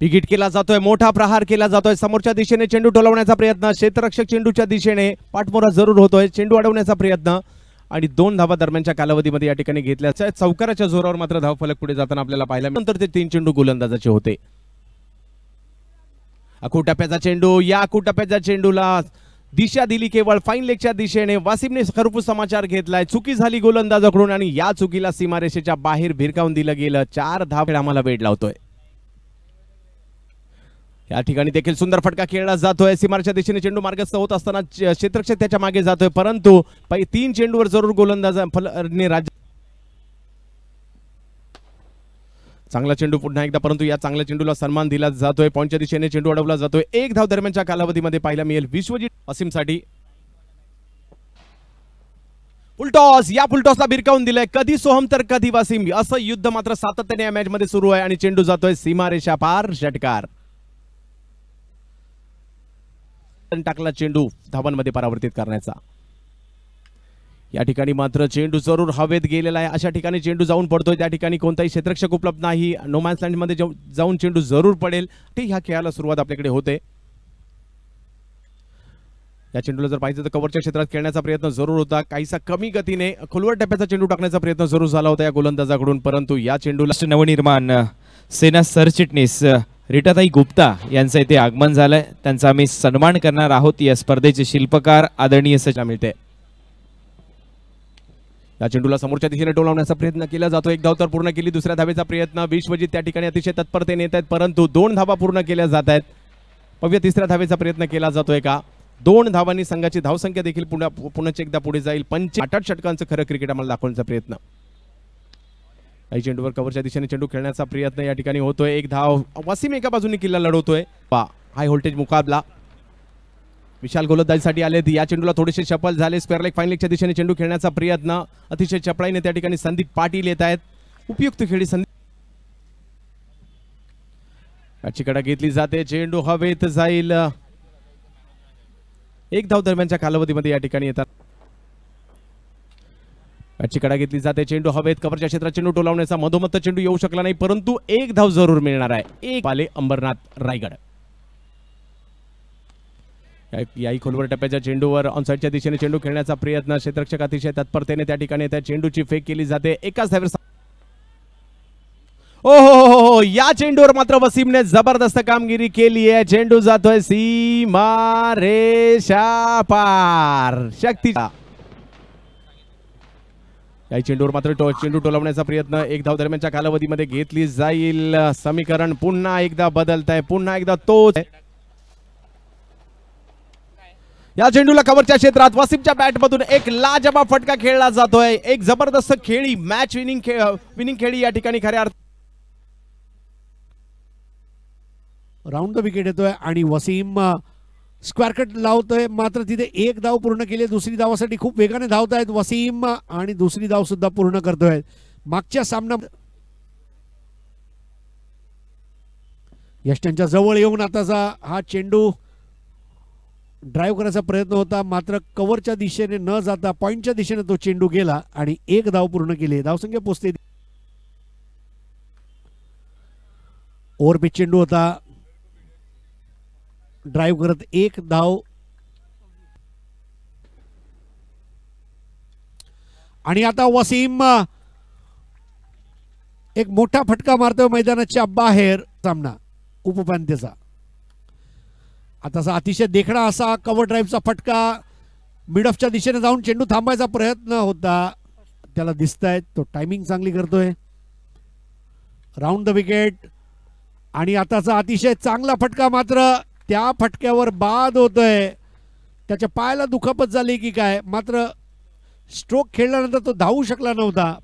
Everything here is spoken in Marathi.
तिकिट केला जातोय मोठा प्रहार केला जातोय समोरच्या दिशेने चेंडू टोलवण्याचा प्रयत्न क्षेत्ररक्षक चेंडूच्या दिशेने पाठमोरा जरूर होतोय चेंडू अडवण्याचा प्रयत्न आणि दोन धावा दरम्यानच्या कालावधीमध्ये या ठिकाणी घेतल्या चौकाराच्या जोरावर मात्र धाव फलक पुढे जाताना आपल्याला पाहिला नंतर ते तीन चेंडू गोलंदाजाचे होते अखूटप्प्याचा चेंडू या अखूटप्प्याच्या चेंडूला दिशा दिली केवळ फाईन लेगच्या दिशेने वासिमने खरपूस समाचार घेतलाय चुकी झाली गोलंदाजाकडून आणि या चुकीला सीमारेषेच्या बाहेर भिरकावून दिलं गेलं चार धाव आम्हाला वेळ लावतोय या ठिकाणी देखील सुंदर फटका खेळला जातोय सीमारच्या दिशेने चेंडू मार्गस्थ होत असताना क्षेत्रक्षेत्र त्याच्या मागे जातोय परंतु तीन चेंडूवर जरूर गोलंदाज राज्य चांगला चेंडू पुन्हा एकदा परंतु या चांगल्या चेंडूला सन्मान दिला जातोय पॉईंटच्या दिशेने चेंडू अडवला जातोय एक धाव दरम्यानच्या कालावधीमध्ये पाहायला मिळेल विश्वजित असीमसाठी फुलटॉस या फुलटॉसला भिरकावून दिलाय कधी सोहम तर कधी वासिम असं युद्ध मात्र सातत्याने या मॅच मध्ये सुरू आहे आणि चेंडू जातोय सीमारेषा पार षटकार पटकन टाकला चेंडू धावांमध्ये परावर्तित करण्याचा या ठिकाणी मात्र चेंडू जरूर हवेत गेलेला आहे अशा ठिकाणी चेंडू जाऊन पडतोय त्या ठिकाणी कोणताही क्षेत्रक्षक उपलब्ध नाही मध्ये जाऊन चेंडू जरूर पडेल ठीक ह्या खेळाला सुरुवात आपल्याकडे होते या चेंडूला जर पाहिजे तर कव्हरच्या क्षेत्रात खेळण्याचा प्रयत्न जरूर होता काहीसा कमी गतीने खोलवर टप्प्याचा चेंडू टाकण्याचा प्रयत्न जरूर झाला होता या गोलंदाजाकडून परंतु या चेंडूला नवनिर्माण सेना सरचिटणीस रिटाताई गुप्ता यांचं इथे आगमन झालंय त्यांचा आम्ही सन्मान करणार आहोत या स्पर्धेचे शिल्पकार आदरणीय सचा मिळते या चेंडूला समोरच्या दिशेने टोलावण्याचा प्रयत्न केला जातो एक धाव तर पूर्ण केली दुसऱ्या धावेचा प्रयत्न विश्वजित त्या ठिकाणी अतिशय तत्परतेने येत आहेत परंतु दोन धावा पूर्ण केल्या जात आहेत भव्य तिसऱ्या धावेचा प्रयत्न केला जातोय का दोन धावांनी संघाची धावसंख्या देखील पुन्हा पुन्हा एकदा पुढे जाईल पंच आठ आठ षटकांचं खरं क्रिकेट आम्हाला दाखवण्याचा प्रयत्न चेंडूवर कव्हरच्या दिशेने चेंडू खेळण्याचा प्रयत्न या ठिकाणी होतोय एक धाव वसीम एका बाजूने किल्ला लढवतोय पा हाय व्होल्टेज मुकाबला विशाल गोलंदाजीसाठी आले या चेंडूला थोडेसे चपल झाले स्क्वेअर लेग दिशेने चेंडू खेळण्याचा प्रयत्न अतिशय चपळाईने त्या ठिकाणी संदीप पाटील येत आहेत उपयुक्त खेळी संदीप कडा घेतली जाते चेंडू हवेत जाईल एक धाव दरम्यानच्या कालावधीमध्ये या ठिकाणी येतात कडा घेतली जाते चेंडू हवेत कवरच्या क्षेत्रात चेंडू टोलावण्याचा मधोमध चेंडू येऊ शकला नाही परंतु एक धाव जरूर मिळणार आहे एक पाले अंबरनाथ रायगड याही खोलवर टप्प्याच्या चेंडूवर ऑनसाईडच्या दिशेने चेंडू खेळण्याचा प्रयत्न क्षेत्रक्षक अतिशय तत्परतेने त्या ठिकाणी त्या चेंडूची फेक केली जाते एकाच धावेवर ओ हो, हो हो हो या चेंडूवर मात्र वसीमने जबरदस्त कामगिरी केली आहे चेंडू जातोय सीमा रेषा पार शक्तीचा या चेंडूवर मात्र टो चेंडू टोलवण्याचा प्रयत्न एक धाव दरम्यानच्या कालावधीमध्ये घेतली जाईल समीकरण पुन्हा एकदा बदलत आहे पुन्हा एकदा तोच या चेंडूला कव्हरच्या क्षेत्रात बॅट मधून एक लाजबा फटका खेळला जातोय एक जबरदस्त खेळी मॅच विनिंग खेळ विनिंग खेळी या ठिकाणी खऱ्या अर्थ राऊंड द विकेट येतोय आणि वसीम स्क्वेअर कट लावतोय मात्र तिथे एक धाव पूर्ण केली दुसरी धावासाठी खूप वेगाने धावत आहेत वसीम आणि दुसरी धाव सुद्धा पूर्ण करतोय मागच्या सामना यष्ट्यांच्या जवळ येऊन आताचा हा चेंडू ड्राईव्ह करायचा प्रयत्न होता मात्र कव्हरच्या दिशेने न जाता पॉईंटच्या दिशेने तो चेंडू गेला आणि एक धाव पूर्ण केली धावसंख्या पोचते ओव्हरपीच चेंडू होता ड्राईव्ह करत एक धाव आणि आता वसीम एक मोठा फटका मारतोय मैदानाच्या बाहेर सामना उपउपांत्यचा आता अतिशय देखणा असा कवर ड्राईव्हचा फटका मिड ऑफच्या दिशेने जाऊन चेंडू थांबायचा प्रयत्न होता त्याला दिसतायत तो टायमिंग चांगली करतोय राऊंड द विकेट आणि आताचा अतिशय चांगला फटका मात्र त्या फटक्यावर बाद होत आहे त्याच्या पायाला दुखापत झाली की काय मात्र स्ट्रोक खेळल्यानंतर तो धावू शकला नव्हता